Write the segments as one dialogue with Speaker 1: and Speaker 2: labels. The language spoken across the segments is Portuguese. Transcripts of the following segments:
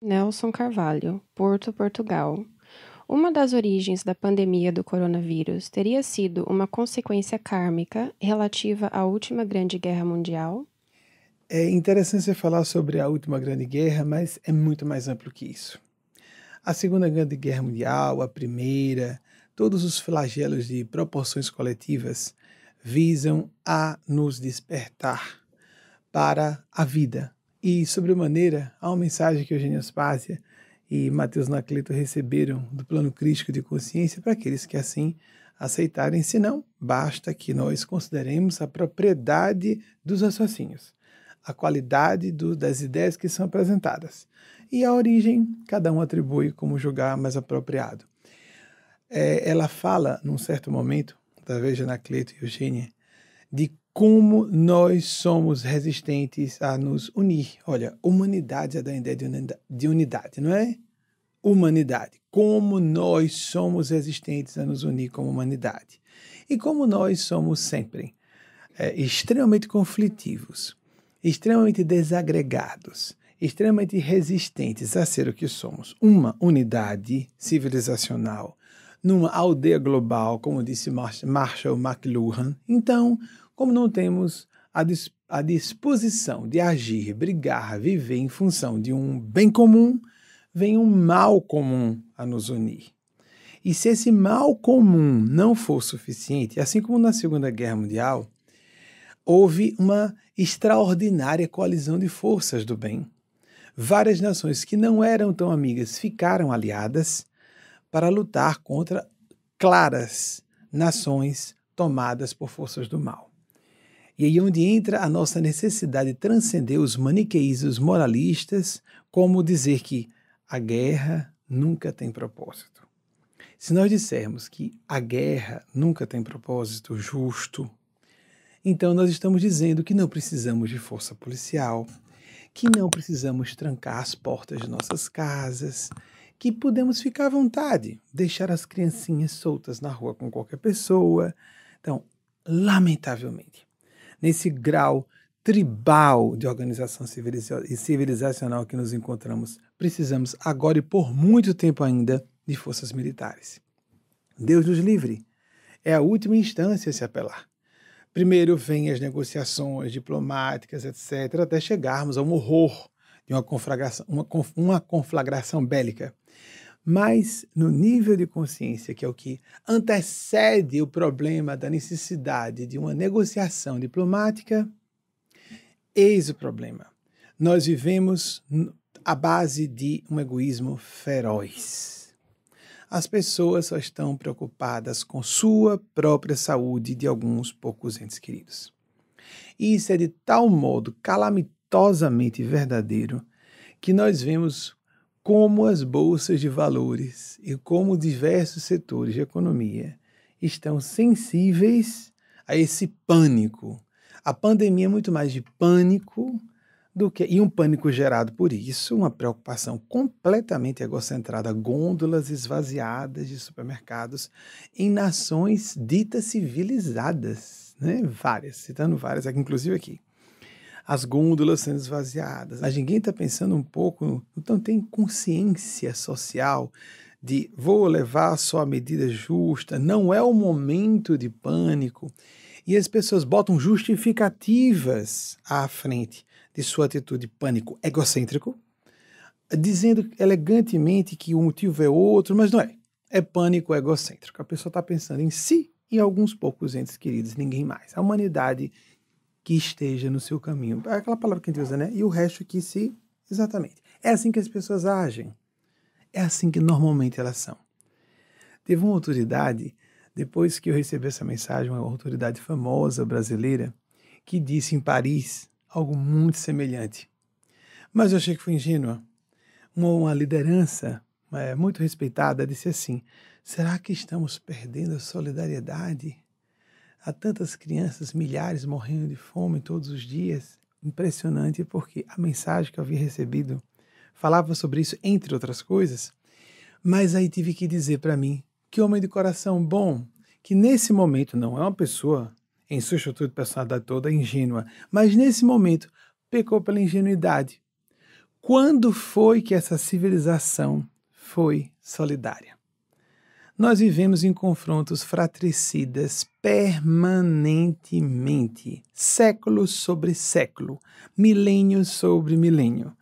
Speaker 1: Nelson Carvalho, Porto, Portugal. Uma das origens da pandemia do coronavírus teria sido uma consequência kármica relativa à última Grande Guerra Mundial? É interessante você falar sobre a última Grande Guerra, mas é muito mais amplo que isso. A Segunda Grande Guerra Mundial, a Primeira, todos os flagelos de proporções coletivas visam a nos despertar para a vida, e, sobremaneira, há uma mensagem que Eugênio Aspásia e Mateus Nacleto receberam do plano crítico de consciência para aqueles que assim aceitarem, senão basta que nós consideremos a propriedade dos assassinos, a qualidade do, das ideias que são apresentadas. E a origem, cada um atribui como julgar mais apropriado. É, ela fala, num certo momento, talvez Nacleto e Eugênia, de como nós somos resistentes a nos unir. Olha, humanidade é da ideia de unidade, não é? Humanidade. Como nós somos resistentes a nos unir como humanidade. E como nós somos sempre é, extremamente conflitivos, extremamente desagregados, extremamente resistentes a ser o que somos. Uma unidade civilizacional numa aldeia global, como disse Marshall McLuhan. Então, como não temos a, dis a disposição de agir, brigar, viver em função de um bem comum, vem um mal comum a nos unir. E se esse mal comum não for suficiente, assim como na Segunda Guerra Mundial, houve uma extraordinária coalizão de forças do bem. Várias nações que não eram tão amigas ficaram aliadas para lutar contra claras nações tomadas por forças do mal. E aí é onde entra a nossa necessidade de transcender os maniqueísmos moralistas, como dizer que a guerra nunca tem propósito. Se nós dissermos que a guerra nunca tem propósito justo, então nós estamos dizendo que não precisamos de força policial, que não precisamos trancar as portas de nossas casas, que podemos ficar à vontade, deixar as criancinhas soltas na rua com qualquer pessoa. Então, lamentavelmente, nesse grau tribal de organização civilizacional que nos encontramos, precisamos agora e por muito tempo ainda de forças militares. Deus nos livre. É a última instância a se apelar. Primeiro vêm as negociações diplomáticas, etc., até chegarmos a um horror de uma conflagração, uma, uma conflagração bélica mas no nível de consciência, que é o que antecede o problema da necessidade de uma negociação diplomática, eis o problema. Nós vivemos à base de um egoísmo feroz. As pessoas só estão preocupadas com sua própria saúde e de alguns poucos entes queridos. isso é de tal modo calamitosamente verdadeiro que nós vemos como as bolsas de valores e como diversos setores de economia estão sensíveis a esse pânico. A pandemia é muito mais de pânico do que e um pânico gerado por isso, uma preocupação completamente egocentrada, gôndolas esvaziadas de supermercados em nações ditas civilizadas, né? Várias, citando várias, inclusive aqui as gôndolas sendo esvaziadas. Mas ninguém está pensando um pouco, então tem consciência social de vou levar só a medida justa, não é o momento de pânico. E as pessoas botam justificativas à frente de sua atitude de pânico egocêntrico, dizendo elegantemente que o motivo é outro, mas não é. É pânico egocêntrico. A pessoa está pensando em si e alguns poucos entes queridos, ninguém mais. A humanidade que esteja no seu caminho. É aquela palavra que a gente usa, né? E o resto que se. Exatamente. É assim que as pessoas agem. É assim que normalmente elas são. Teve uma autoridade, depois que eu recebi essa mensagem, uma autoridade famosa brasileira, que disse em Paris algo muito semelhante. Mas eu achei que foi ingênua. Uma, uma liderança é, muito respeitada disse assim: será que estamos perdendo a solidariedade? Há tantas crianças, milhares morrendo de fome todos os dias. Impressionante porque a mensagem que eu havia recebido falava sobre isso, entre outras coisas. Mas aí tive que dizer para mim: que homem de coração bom, que nesse momento não é uma pessoa em sua estrutura de personalidade toda ingênua, mas nesse momento pecou pela ingenuidade. Quando foi que essa civilização foi solidária? Nós vivemos em confrontos fratricidas permanentemente, século sobre século, milênio sobre milênio.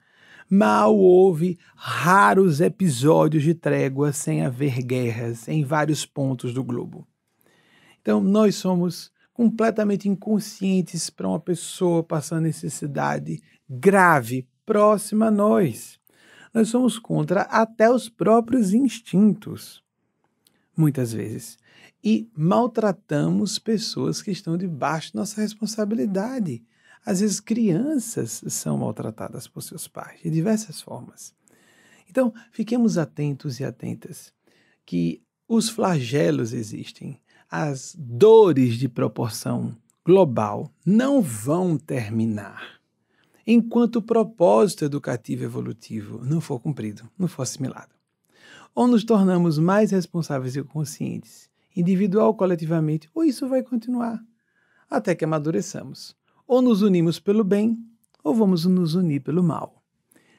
Speaker 1: Mal houve raros episódios de trégua sem haver guerras em vários pontos do globo. Então, nós somos completamente inconscientes para uma pessoa passando necessidade grave, próxima a nós. Nós somos contra até os próprios instintos muitas vezes. E maltratamos pessoas que estão debaixo de nossa responsabilidade. Às vezes, crianças são maltratadas por seus pais, de diversas formas. Então, fiquemos atentos e atentas que os flagelos existem, as dores de proporção global não vão terminar enquanto o propósito educativo evolutivo não for cumprido, não for assimilado ou nos tornamos mais responsáveis e conscientes, individual ou coletivamente, ou isso vai continuar até que amadureçamos. Ou nos unimos pelo bem, ou vamos nos unir pelo mal.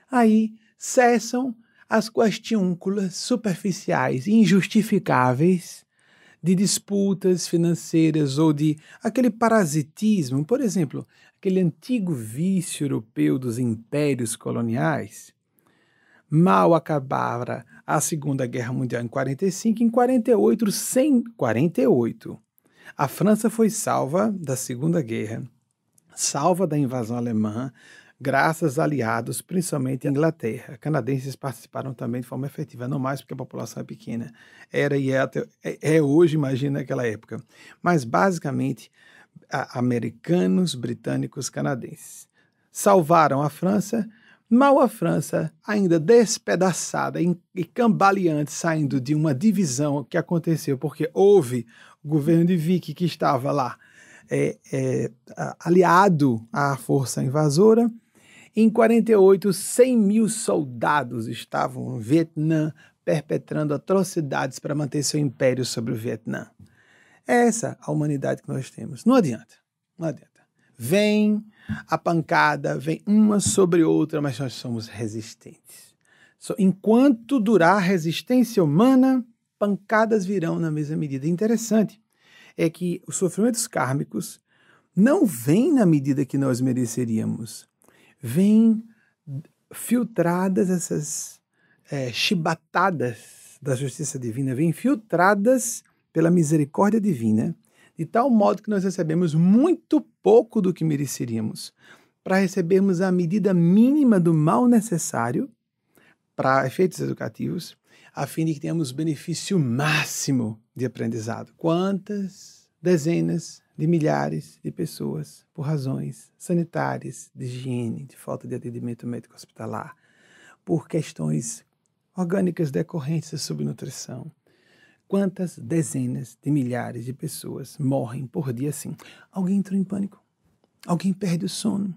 Speaker 1: Aí cessam as questiúnculas superficiais e injustificáveis de disputas financeiras ou de aquele parasitismo, por exemplo, aquele antigo vício europeu dos impérios coloniais, Mal acabara a Segunda Guerra Mundial em 1945, em 48, sem A França foi salva da Segunda Guerra, salva da invasão alemã, graças a aliados, principalmente a Inglaterra. Canadenses participaram também de forma efetiva, não mais porque a população é pequena. Era e é, até, é, é hoje, imagina, naquela época. Mas, basicamente, a, americanos, britânicos, canadenses. Salvaram a França, Mal a França, ainda despedaçada e cambaleante, saindo de uma divisão que aconteceu porque houve o governo de Vichy que estava lá é, é, aliado à força invasora. Em 48, 100 mil soldados estavam no Vietnã perpetrando atrocidades para manter seu império sobre o Vietnã. Essa é a humanidade que nós temos. Não adianta, não adianta. Vem a pancada, vem uma sobre outra, mas nós somos resistentes. Enquanto durar a resistência humana, pancadas virão na mesma medida. Interessante é que os sofrimentos kármicos não vêm na medida que nós mereceríamos, vêm filtradas essas é, chibatadas da justiça divina, vêm filtradas pela misericórdia divina de tal modo que nós recebemos muito pouco do que mereceríamos, para recebermos a medida mínima do mal necessário para efeitos educativos, a fim de que tenhamos benefício máximo de aprendizado. Quantas dezenas de milhares de pessoas, por razões sanitárias, de higiene, de falta de atendimento médico hospitalar, por questões orgânicas decorrentes da subnutrição, Quantas dezenas de milhares de pessoas morrem por dia assim? Alguém entrou em pânico. Alguém perde o sono.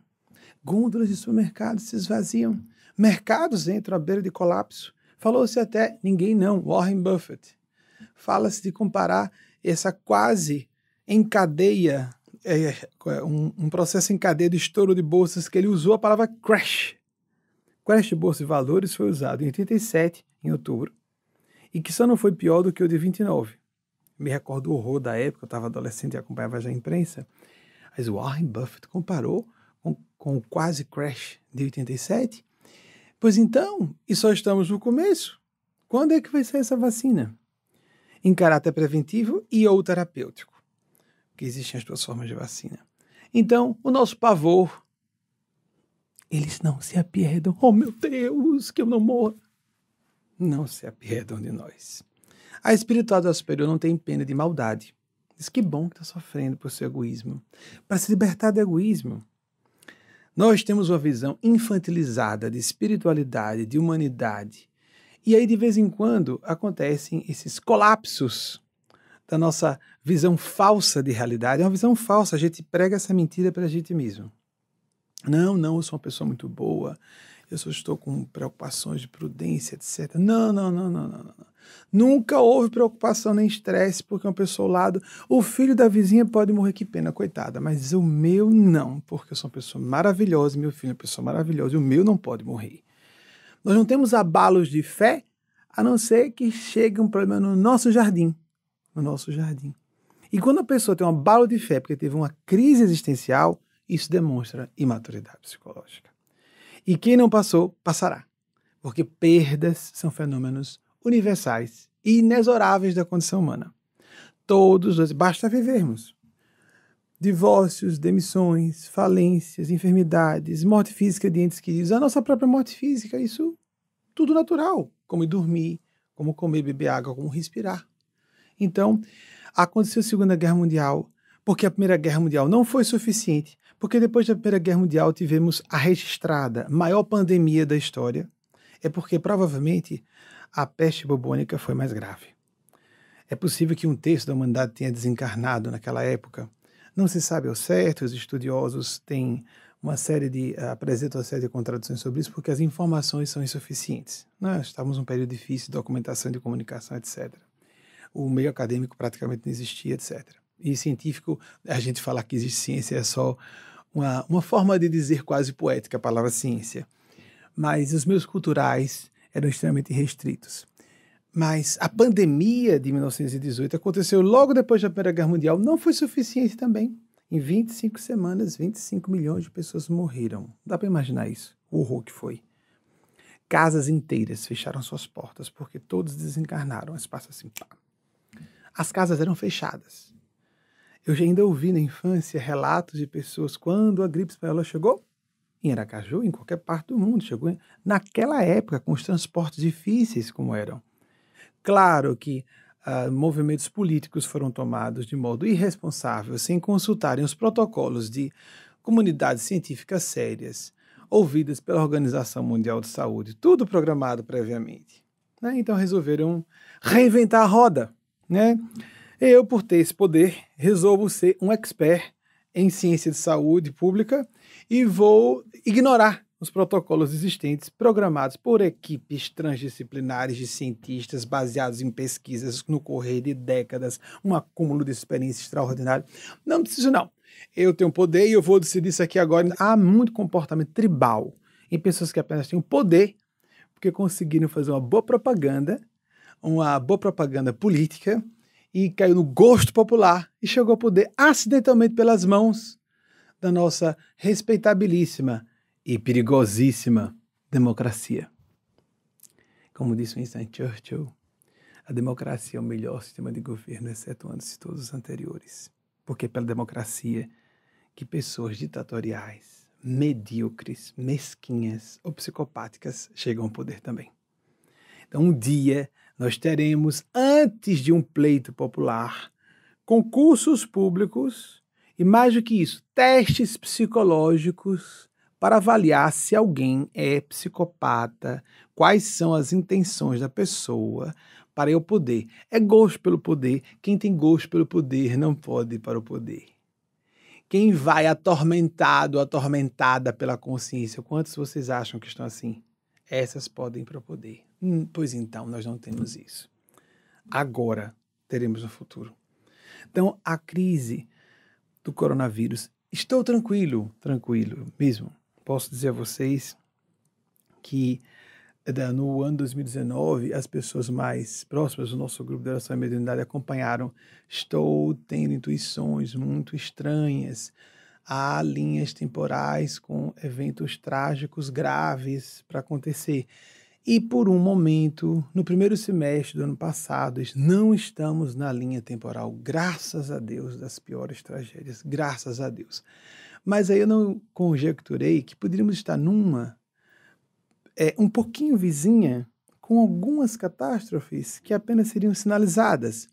Speaker 1: Gôndolas de supermercados se esvaziam. Mercados entram à beira de colapso. Falou-se até ninguém não, Warren Buffett. Fala-se de comparar essa quase em cadeia, é, é um, um, processo em cadeia de estouro de bolsas que ele usou a palavra crash. Crash de bolsa de valores foi usado em 87, em outubro, e que só não foi pior do que o de 29. Me recordo o horror da época, eu estava adolescente e acompanhava já a imprensa, mas Warren Buffett comparou com, com o quase crash de 87. Pois então, e só estamos no começo. Quando é que vai ser essa vacina? Em caráter preventivo e ou terapêutico, porque existem as duas formas de vacina. Então, o nosso pavor, eles não se apiedam. Oh meu Deus, que eu não morra não se apiedam de nós. A espiritualidade superior não tem pena de maldade. Diz que bom que está sofrendo por seu egoísmo. Para se libertar do egoísmo. Nós temos uma visão infantilizada de espiritualidade, de humanidade. E aí, de vez em quando, acontecem esses colapsos da nossa visão falsa de realidade. É uma visão falsa, a gente prega essa mentira para a gente mesmo. Não, não, eu sou uma pessoa muito boa, eu só estou com preocupações de prudência, etc. Não, não, não, não, não. não. Nunca houve preocupação nem estresse, porque uma pessoa ao lado, o filho da vizinha pode morrer, que pena, coitada, mas o meu não, porque eu sou uma pessoa maravilhosa, meu filho é uma pessoa maravilhosa, e o meu não pode morrer. Nós não temos abalos de fé, a não ser que chegue um problema no nosso jardim, no nosso jardim. E quando a pessoa tem um abalo de fé, porque teve uma crise existencial, isso demonstra imaturidade psicológica. E quem não passou, passará. Porque perdas são fenômenos universais e inexoráveis da condição humana. Todos nós, basta vivermos. Divórcios, demissões, falências, enfermidades, morte física de entes queridos, a nossa própria morte física, isso tudo natural, como dormir, como comer, beber água, como respirar. Então, aconteceu a Segunda Guerra Mundial, porque a Primeira Guerra Mundial não foi suficiente porque depois da Primeira Guerra Mundial tivemos a registrada maior pandemia da história, é porque provavelmente a peste bubônica foi mais grave. É possível que um terço da humanidade tenha desencarnado naquela época. Não se sabe ao certo, os estudiosos têm uma série de eh, apresentam uma série de contradições sobre isso porque as informações são insuficientes. Né? Estávamos num período difícil de documentação, de comunicação, etc. O meio acadêmico praticamente não existia, etc. E científico, a gente falar que existe ciência é só uma, uma forma de dizer quase poética a palavra ciência. Mas os meus culturais eram extremamente restritos. Mas a pandemia de 1918 aconteceu logo depois da Primeira Guerra Mundial, não foi suficiente também. Em 25 semanas, 25 milhões de pessoas morreram. Dá para imaginar isso, o horror que foi. Casas inteiras fecharam suas portas porque todos desencarnaram. Espaço assim, pá. As casas eram fechadas eu já ainda ouvi na infância relatos de pessoas quando a gripe espanhola chegou em Aracaju, em qualquer parte do mundo, chegou naquela época com os transportes difíceis como eram. Claro que Uh, movimentos políticos foram tomados de modo irresponsável, sem consultarem os protocolos de comunidades científicas sérias, ouvidas pela Organização Mundial de Saúde, tudo programado previamente. Né? Então resolveram reinventar a roda. Né? Eu, por ter esse poder, resolvo ser um expert em ciência de saúde pública e vou ignorar os protocolos existentes programados por equipes transdisciplinares de cientistas baseados em pesquisas no correr de décadas, um acúmulo de experiência extraordinário. Não preciso, não. Eu tenho poder e eu vou decidir isso aqui agora. Há muito comportamento tribal em pessoas que apenas têm o poder porque conseguiram fazer uma boa propaganda, uma boa propaganda política, e caiu no gosto popular e chegou ao poder acidentalmente pelas mãos da nossa respeitabilíssima e perigosíssima democracia. Como disse Winston Churchill, a democracia é o melhor sistema de governo, antes de todos os anteriores. Porque é pela democracia que pessoas ditatoriais, medíocres, mesquinhas ou psicopáticas chegam ao poder também. Então, um dia nós teremos, antes de um pleito popular, concursos públicos e, mais do que isso, testes psicológicos para avaliar se alguém é psicopata, quais são as intenções da pessoa para eu poder. É gosto pelo poder. Quem tem gosto pelo poder não pode ir para o poder. Quem vai atormentado, atormentada pela consciência, quantos vocês acham que estão assim? Essas podem ir para o poder. Hum, pois então, nós não temos isso. Agora teremos no futuro. Então, a crise do coronavírus, estou tranquilo, tranquilo mesmo. Posso dizer a vocês que eh, no ano 2019, as pessoas mais próximas do nosso grupo de oração e mediunidade acompanharam. Estou tendo intuições muito estranhas. Há linhas temporais com eventos trágicos graves para acontecer. E por um momento, no primeiro semestre do ano passado, não estamos na linha temporal, graças a Deus, das piores tragédias, graças a Deus. Mas aí eu não conjecturei que poderíamos estar numa é, um pouquinho vizinha com algumas catástrofes que apenas seriam sinalizadas.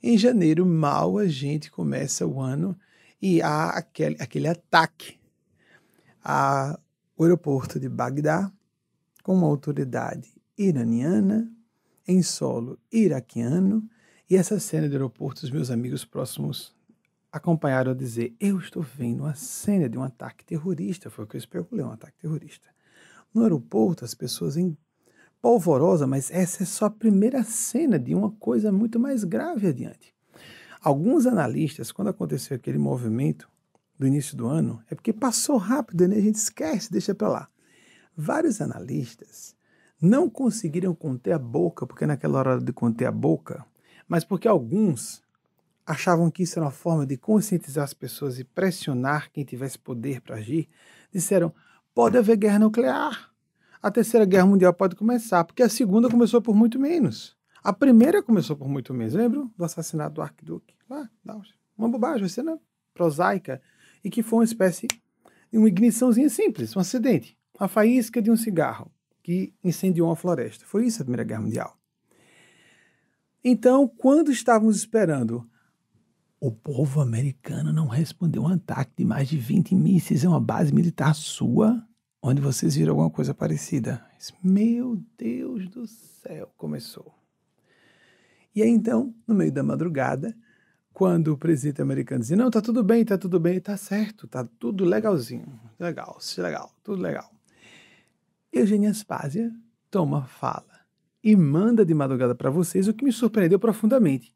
Speaker 1: Em janeiro, mal a gente começa o ano e há aquele, aquele ataque ao aeroporto de Bagdá, com uma autoridade iraniana em solo iraquiano. E essa cena do aeroporto, os meus amigos próximos acompanharam a dizer: Eu estou vendo uma cena de um ataque terrorista. Foi o que eu especulei: um ataque terrorista. No aeroporto, as pessoas em polvorosa, mas essa é só a primeira cena de uma coisa muito mais grave adiante. Alguns analistas, quando aconteceu aquele movimento do início do ano, é porque passou rápido, né? A gente esquece, deixa para lá. Vários analistas não conseguiram conter a boca, porque naquela hora de conter a boca, mas porque alguns achavam que isso era uma forma de conscientizar as pessoas e pressionar quem tivesse poder para agir, disseram: pode haver guerra nuclear. A terceira guerra mundial pode começar, porque a segunda começou por muito menos. A primeira começou por muito menos. Lembram do assassinato do arquiduque? Lá, da Uma bobagem, uma cena prosaica, e que foi uma espécie de uma igniçãozinha simples, um acidente a faísca de um cigarro que incendiou uma floresta. Foi isso a Primeira Guerra Mundial. Então, quando estávamos esperando, o povo americano não respondeu a um ataque de mais de 20 mísseis em uma base militar sua, onde vocês viram alguma coisa parecida. Meu Deus do céu, começou. E aí, então, no meio da madrugada, quando o presidente americano dizia: Não, tá tudo bem, tá tudo bem, tá certo, tá tudo legalzinho, legal, legal, tudo legal. Eugênia Aspásia toma fala e manda de madrugada para vocês o que me surpreendeu profundamente.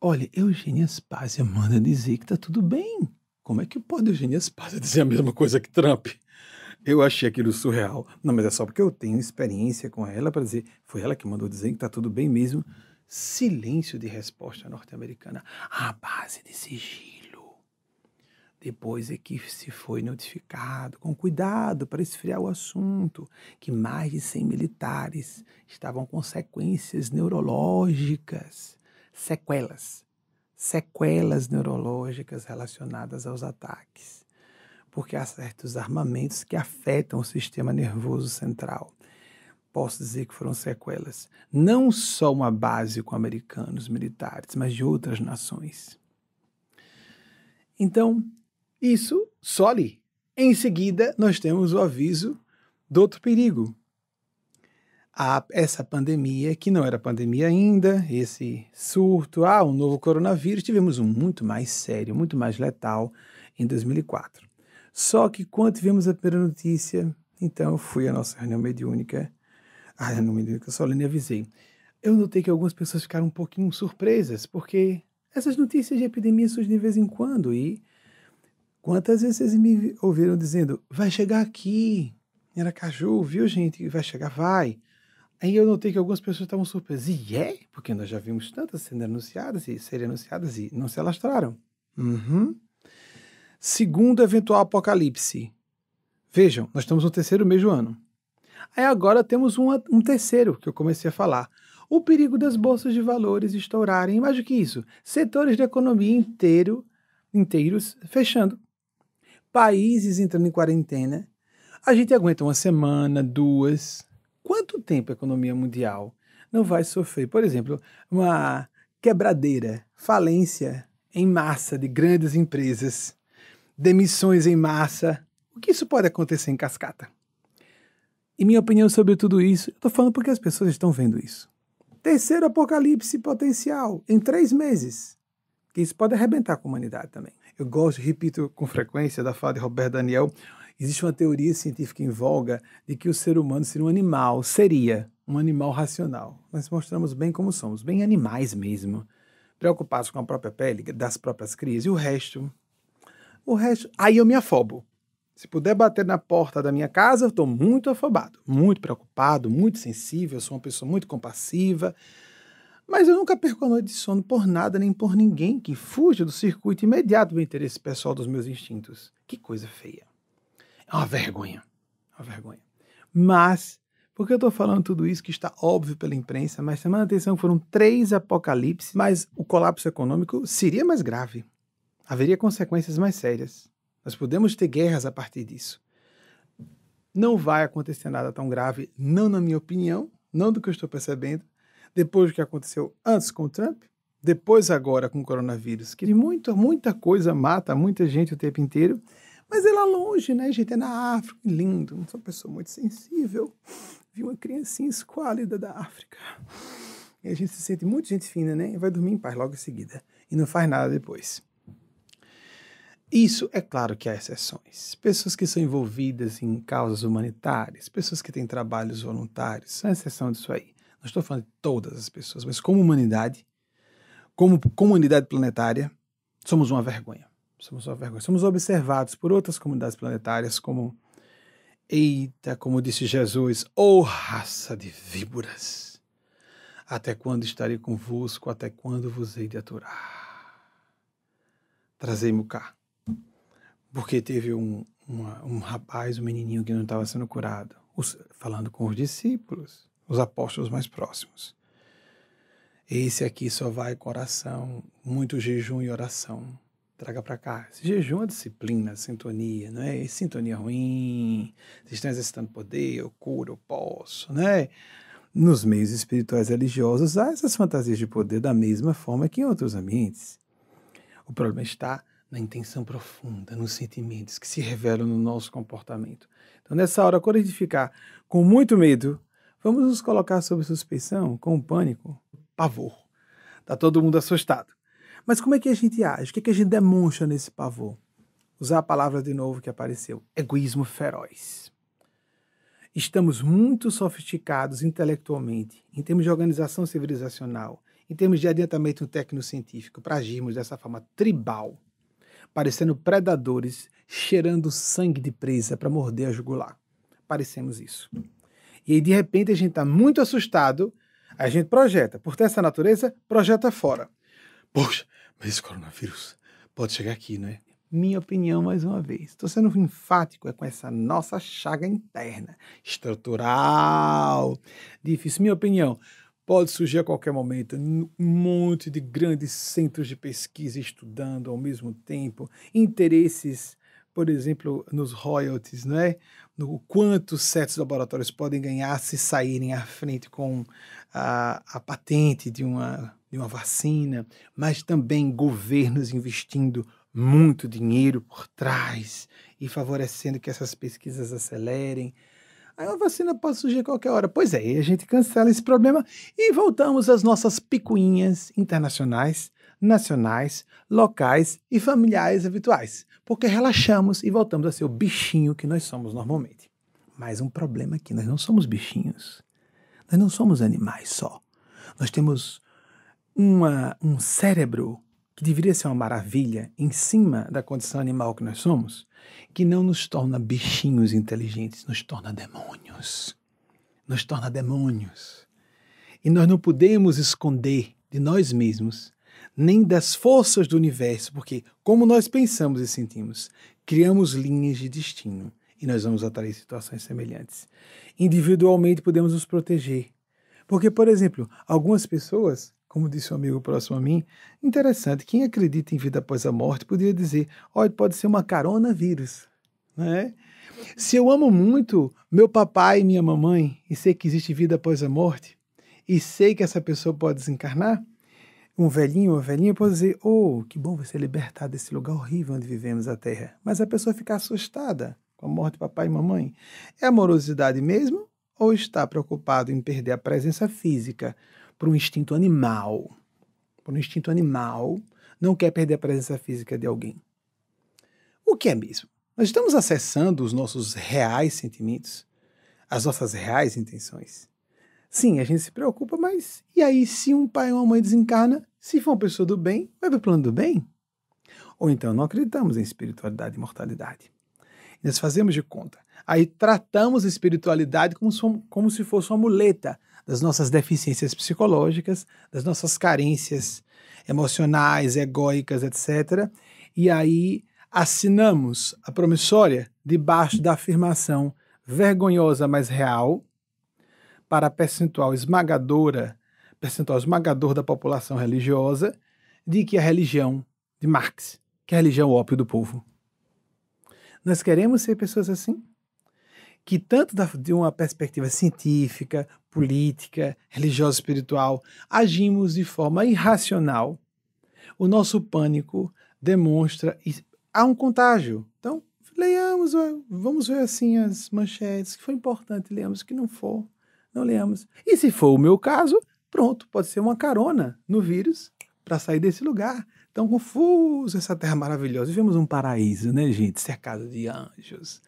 Speaker 1: Olha, Eugênia Aspásia manda dizer que está tudo bem. Como é que pode Eugênia Aspásia dizer a mesma coisa que Trump? Eu achei aquilo surreal. Não, mas é só porque eu tenho experiência com ela para dizer, foi ela que mandou dizer que está tudo bem mesmo. Silêncio de resposta norte-americana. A base de sigilo. Depois é que se foi notificado, com cuidado para esfriar o assunto, que mais de 100 militares estavam com sequências neurológicas, sequelas, sequelas neurológicas relacionadas aos ataques, porque há certos armamentos que afetam o sistema nervoso central. Posso dizer que foram sequelas, não só uma base com americanos militares, mas de outras nações. Então, isso só ali. Em seguida, nós temos o aviso do outro perigo. essa pandemia, que não era pandemia ainda, esse surto, ah, um novo coronavírus, tivemos um muito mais sério, muito mais letal em 2004. Só que quando tivemos a primeira notícia, então eu fui à nossa reunião mediúnica, a reunião mediúnica solene avisei. Eu notei que algumas pessoas ficaram um pouquinho surpresas, porque essas notícias de epidemia surgem de vez em quando e Quantas vezes vocês me ouviram dizendo, vai chegar aqui, Era caju, viu gente, vai chegar, vai. Aí eu notei que algumas pessoas estavam surpresas, e é? Porque nós já vimos tantas sendo anunciadas e serem anunciadas e não se alastraram. Uhum. Segundo eventual apocalipse. Vejam, nós estamos no terceiro mês do ano. Aí agora temos uma, um terceiro que eu comecei a falar. O perigo das bolsas de valores estourarem, mais do que isso, setores da economia inteiro, inteiros fechando países entrando em quarentena, a gente aguenta uma semana, duas. Quanto tempo a economia mundial não vai sofrer? Por exemplo, uma quebradeira, falência em massa de grandes empresas, demissões em massa. O que isso pode acontecer em cascata? E minha opinião sobre tudo isso, eu estou falando porque as pessoas estão vendo isso. Terceiro apocalipse potencial, em três meses. Que isso pode arrebentar com a humanidade também. Eu gosto, repito com frequência, da fala de Robert Daniel. Existe uma teoria científica em voga de que o ser humano seria um animal, seria um animal racional. Nós mostramos bem como somos, bem animais mesmo, preocupados com a própria pele, das próprias crias. E o resto? O resto. Aí eu me afobo. Se puder bater na porta da minha casa, eu estou muito afobado, muito preocupado, muito sensível, sou uma pessoa muito compassiva. Mas eu nunca perco a noite de sono por nada nem por ninguém que fuja do circuito imediato do interesse pessoal dos meus instintos. Que coisa feia. É uma vergonha. É uma vergonha. Mas, porque eu estou falando tudo isso que está óbvio pela imprensa, mas chamando a atenção foram três apocalipses, mas o colapso econômico seria mais grave. Haveria consequências mais sérias. Nós podemos ter guerras a partir disso. Não vai acontecer nada tão grave, não na minha opinião, não do que eu estou percebendo, depois do que aconteceu antes com o Trump, depois agora com o coronavírus, que muita, muita coisa mata muita gente o tempo inteiro, mas é lá longe, né, gente? É na África, lindo, sou uma pessoa muito sensível. Vi uma criancinha esquálida da África. E a gente se sente muito gente fina, né? E vai dormir em paz logo em seguida. E não faz nada depois. Isso é claro que há exceções. Pessoas que são envolvidas em causas humanitárias, pessoas que têm trabalhos voluntários, são exceção disso aí. Não estou falando de todas as pessoas, mas como humanidade, como comunidade planetária, somos uma vergonha. Somos uma vergonha. Somos observados por outras comunidades planetárias como Eita, como disse Jesus, oh, raça de víboras, até quando estarei convosco, até quando vos hei de aturar? Trazei-me cá. Porque teve um, uma, um rapaz, um menininho que não estava sendo curado, os, falando com os discípulos os apóstolos mais próximos. Esse aqui só vai com oração, muito jejum e oração. Traga para cá. Esse jejum é disciplina, sintonia, não é? E sintonia ruim, Vocês estão exercitando poder, eu curo, eu posso, né? Nos meios espirituais religiosos há essas fantasias de poder da mesma forma que em outros ambientes. O problema está na intenção profunda, nos sentimentos que se revelam no nosso comportamento. Então, nessa hora, quando a gente ficar com muito medo, Vamos nos colocar sob suspeição com o pânico, pavor. Está todo mundo assustado. Mas como é que a gente age? O que, é que a gente demonstra nesse pavor? Usar a palavra de novo que apareceu: egoísmo feroz. Estamos muito sofisticados intelectualmente, em termos de organização civilizacional, em termos de adiantamento técnico-científico, para agirmos dessa forma tribal, parecendo predadores cheirando sangue de presa para morder a jugular. Parecemos isso. E aí, de repente, a gente está muito assustado, a gente projeta. Por ter essa natureza, projeta fora. Poxa, mas esse coronavírus pode chegar aqui, não é? Minha opinião, mais uma vez. Estou sendo enfático é com essa nossa chaga interna, estrutural. Difícil. Minha opinião, pode surgir a qualquer momento um monte de grandes centros de pesquisa estudando ao mesmo tempo, interesses por exemplo, nos royalties, né? No quanto certos laboratórios podem ganhar se saírem à frente com a, a patente de uma, de uma vacina, mas também governos investindo muito dinheiro por trás e favorecendo que essas pesquisas acelerem. Aí uma vacina pode surgir a qualquer hora. Pois é, a gente cancela esse problema e voltamos às nossas picuinhas internacionais nacionais, locais e familiares habituais, porque relaxamos e voltamos a ser o bichinho que nós somos normalmente. Mas um problema aqui, é nós não somos bichinhos. Nós não somos animais só. Nós temos uma, um cérebro que deveria ser uma maravilha em cima da condição animal que nós somos, que não nos torna bichinhos inteligentes, nos torna demônios. Nos torna demônios. E nós não podemos esconder de nós mesmos nem das forças do universo, porque, como nós pensamos e sentimos, criamos linhas de destino e nós vamos atrair situações semelhantes. Individualmente podemos nos proteger. Porque, por exemplo, algumas pessoas, como disse um amigo próximo a mim, interessante, quem acredita em vida após a morte poderia dizer: olha, pode ser uma carona vírus. Né? Se eu amo muito meu papai e minha mamãe e sei que existe vida após a morte e sei que essa pessoa pode desencarnar, um velhinho ou velhinha pode dizer: Oh, que bom você libertar desse lugar horrível onde vivemos a Terra. Mas a pessoa fica assustada com a morte de papai e mamãe. É amorosidade mesmo? Ou está preocupado em perder a presença física por um instinto animal? Por um instinto animal, não quer perder a presença física de alguém. O que é mesmo? Nós estamos acessando os nossos reais sentimentos, as nossas reais intenções. Sim, a gente se preocupa, mas e aí se um pai ou uma mãe desencarna, se for uma pessoa do bem, vai para o plano do bem? Ou então não acreditamos em espiritualidade e mortalidade. Nós fazemos de conta. Aí tratamos a espiritualidade como se, como se fosse uma muleta das nossas deficiências psicológicas, das nossas carências emocionais, egóicas, etc. E aí assinamos a promissória debaixo da afirmação vergonhosa, mas real, para a percentual esmagadora, percentual esmagador da população religiosa, de que a religião de Marx, que é a religião ópio do povo. Nós queremos ser pessoas assim? Que tanto da, de uma perspectiva científica, política, religiosa, espiritual, agimos de forma irracional. O nosso pânico demonstra há um contágio. Então, leiamos, vamos ver assim as manchetes, que foi importante, leiamos, que não for não lemos. E se for o meu caso, pronto, pode ser uma carona no vírus para sair desse lugar tão confuso, essa terra maravilhosa. Vivemos um paraíso, né, gente? Cercado de anjos.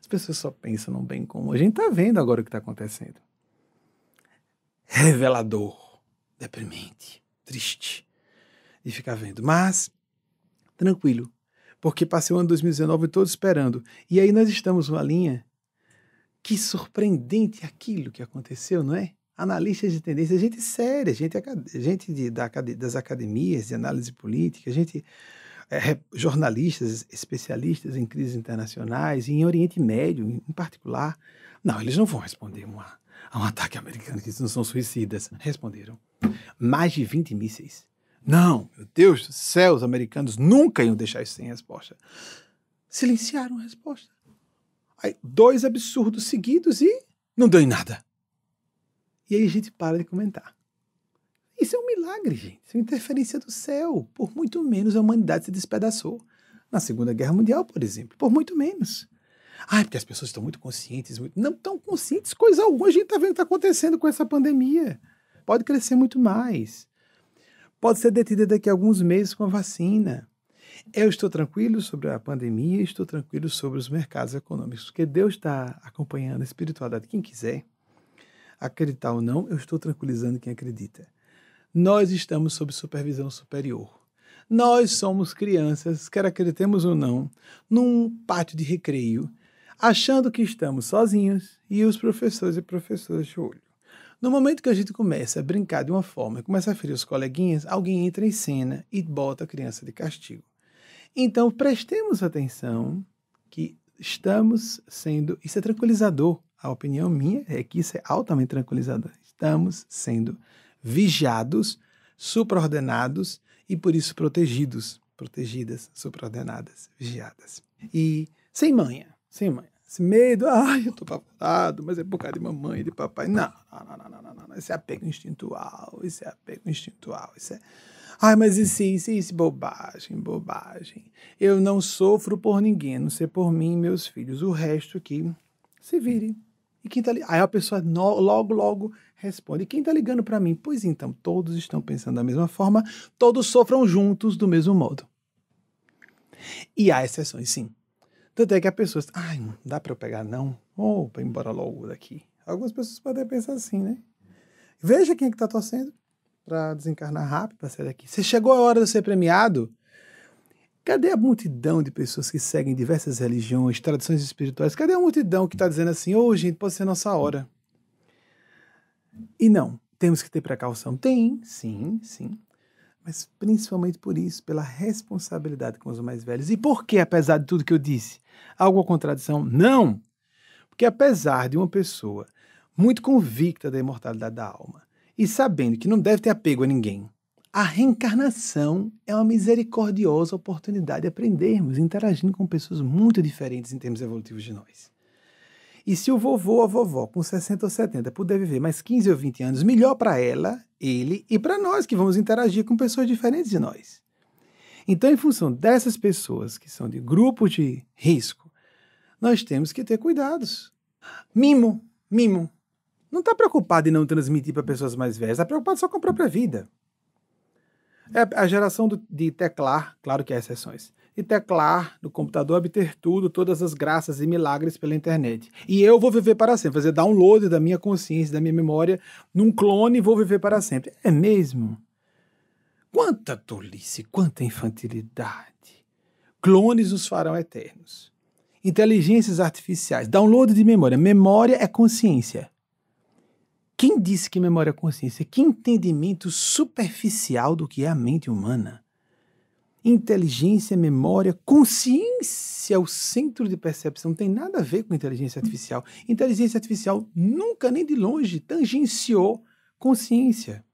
Speaker 1: As pessoas só pensam no bem comum. A gente está vendo agora o que está acontecendo. Revelador, deprimente, triste de ficar vendo. Mas, tranquilo, porque passei o ano 2019 todo esperando. E aí nós estamos numa linha que surpreendente aquilo que aconteceu, não é? Analistas de tendência, gente séria, gente, gente de, da, das academias de análise política, gente é, jornalistas especialistas em crises internacionais, em Oriente Médio em particular. Não, eles não vão responder uma, a um ataque americano, que eles não são suicidas. Responderam. Mais de 20 mísseis. Não, meu Deus do céu, os americanos nunca iam deixar isso sem resposta. Silenciaram a resposta. Aí, dois absurdos seguidos e não deu em nada. E aí a gente para de comentar. Isso é um milagre, gente. Isso é uma interferência do céu. Por muito menos a humanidade se despedaçou. Na Segunda Guerra Mundial, por exemplo. Por muito menos. Ah, porque as pessoas estão muito conscientes. Muito... Não estão conscientes coisa alguma. A gente está vendo o que está acontecendo com essa pandemia. Pode crescer muito mais. Pode ser detida daqui a alguns meses com a vacina. Eu estou tranquilo sobre a pandemia, estou tranquilo sobre os mercados econômicos, porque Deus está acompanhando a espiritualidade. Quem quiser acreditar ou não, eu estou tranquilizando quem acredita. Nós estamos sob supervisão superior. Nós somos crianças, quer acreditemos ou não, num pátio de recreio, achando que estamos sozinhos e os professores e professoras de olho. No momento que a gente começa a brincar de uma forma e começa a ferir os coleguinhas, alguém entra em cena e bota a criança de castigo. Então, prestemos atenção que estamos sendo. Isso é tranquilizador. A opinião minha é que isso é altamente tranquilizador. Estamos sendo vigiados, supraordenados e por isso protegidos. Protegidas, supraordenadas, vigiadas. E sem manha, sem manha. Esse medo, ai, eu tô apavorado, mas é por causa de mamãe, de papai. Não, não, não, não, não, não, não. é apego instintual, esse é apego instintual, isso é Ai, mas isso, isso, isso, bobagem, bobagem. Eu não sofro por ninguém, a não ser por mim e meus filhos. O resto que se vire. E quem tá li... Aí a pessoa no, logo, logo responde. E quem está ligando para mim? Pois então, todos estão pensando da mesma forma, todos sofram juntos do mesmo modo. E há exceções, sim. Tanto é que a pessoa, ai, não dá para eu pegar não? Ou oh, embora logo daqui. Algumas pessoas podem pensar assim, né? Veja quem é que está torcendo para desencarnar rápido, para sair daqui. Você chegou a hora de ser premiado? Cadê a multidão de pessoas que seguem diversas religiões, tradições espirituais? Cadê a multidão que está dizendo assim, ô oh, gente, pode ser nossa hora? E não, temos que ter precaução. Tem, sim, sim. Mas principalmente por isso, pela responsabilidade com os mais velhos. E por que, apesar de tudo que eu disse, alguma contradição? Não! Porque apesar de uma pessoa muito convicta da imortalidade da alma, e sabendo que não deve ter apego a ninguém. A reencarnação é uma misericordiosa oportunidade de aprendermos, interagindo com pessoas muito diferentes em termos evolutivos de nós. E se o vovô ou a vovó com 60 ou 70 puder viver mais 15 ou 20 anos, melhor para ela, ele e para nós que vamos interagir com pessoas diferentes de nós. Então, em função dessas pessoas que são de grupo de risco, nós temos que ter cuidados. Mimo, mimo não está preocupado em não transmitir para pessoas mais velhas, está preocupado só com a própria vida. É a geração do, de teclar, claro que há exceções, de teclar no computador, obter tudo, todas as graças e milagres pela internet. E eu vou viver para sempre, fazer download da minha consciência, da minha memória, num clone e vou viver para sempre. É mesmo? Quanta tolice, quanta infantilidade. Clones nos farão eternos. Inteligências artificiais, download de memória. Memória é consciência. Quem disse que memória é consciência? Que entendimento superficial do que é a mente humana. Inteligência, memória, consciência, o centro de percepção, não tem nada a ver com inteligência artificial. Inteligência artificial nunca, nem de longe, tangenciou consciência.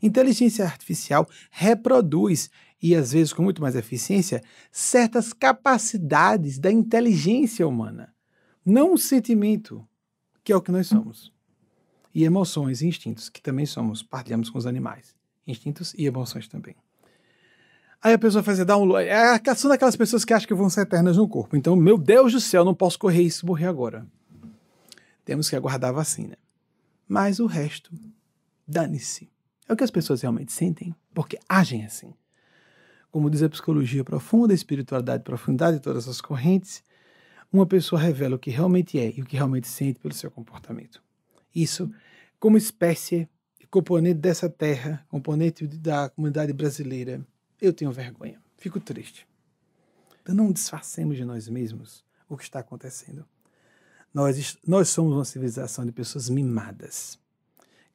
Speaker 1: Inteligência artificial reproduz, e às vezes com muito mais eficiência, certas capacidades da inteligência humana, não o sentimento, que é o que nós somos e emoções e instintos, que também somos, partilhamos com os animais. Instintos e emoções também. Aí a pessoa dar download. É, são daquelas pessoas que acham que vão ser eternas no corpo. Então, meu Deus do céu, não posso correr isso, morrer agora. Temos que aguardar a vacina. Mas o resto, dane-se. É o que as pessoas realmente sentem, porque agem assim. Como diz a psicologia profunda, a espiritualidade profundidade, todas as correntes, uma pessoa revela o que realmente é e o que realmente sente pelo seu comportamento. Isso como espécie e componente dessa terra, componente da comunidade brasileira, eu tenho vergonha, fico triste. Então não disfarcemos de nós mesmos o que está acontecendo. Nós, nós somos uma civilização de pessoas mimadas,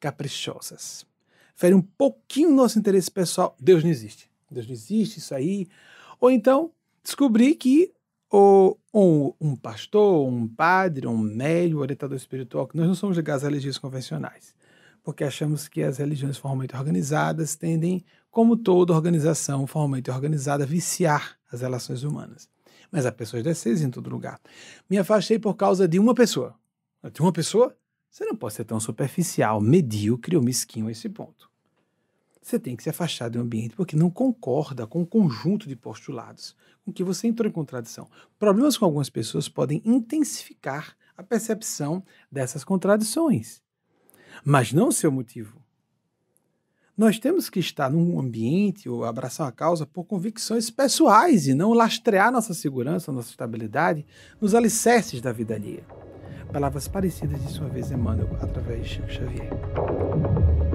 Speaker 1: caprichosas. Fere um pouquinho o nosso interesse pessoal. Deus não existe. Deus não existe, isso aí. Ou então, descobrir que ou um, um, pastor, um padre, um médium, orientador espiritual, que nós não somos ligados às religiões convencionais, porque achamos que as religiões formalmente organizadas tendem, como toda organização formalmente organizada, a viciar as relações humanas. Mas há pessoas dessas em todo lugar. Me afastei por causa de uma pessoa. De uma pessoa? Você não pode ser tão superficial, medíocre ou mesquinho a esse ponto. Você tem que se afastar de um ambiente porque não concorda com o um conjunto de postulados com que você entrou em contradição. Problemas com algumas pessoas podem intensificar a percepção dessas contradições, mas não seu motivo. Nós temos que estar num ambiente ou abraçar a causa por convicções pessoais e não lastrear nossa segurança, nossa estabilidade nos alicerces da vida alheia. Palavras parecidas de sua vez Emmanuel através de Chico Xavier.